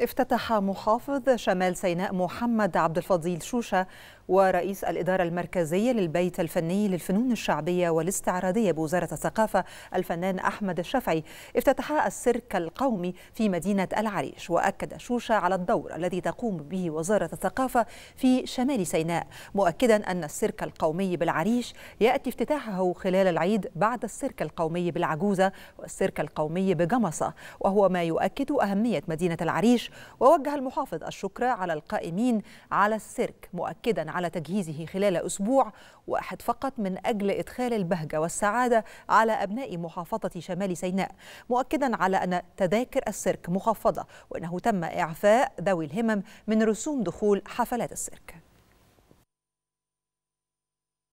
افتتح محافظ شمال سيناء محمد عبد الفضيل شوشة ورئيس الإدارة المركزية للبيت الفني للفنون الشعبية والاستعراضية بوزارة الثقافة الفنان أحمد الشافعي افتتح السيرك القومي في مدينة العريش وأكد شوشة على الدور الذي تقوم به وزارة الثقافة في شمال سيناء مؤكدا أن السيرك القومي بالعريش يأتي افتتاحه خلال العيد بعد السيرك القومي بالعجوزة والسيرك القومي بجمصة وهو ما يؤكد أهمية مدينة العريش ووجه المحافظ الشكر على القائمين على السيرك مؤكدا على تجهيزه خلال أسبوع واحد فقط من أجل إدخال البهجة والسعادة على أبناء محافظة شمال سيناء مؤكدا على أن تذاكر السيرك مخفضة وأنه تم إعفاء ذوي الهمم من رسوم دخول حفلات السيرك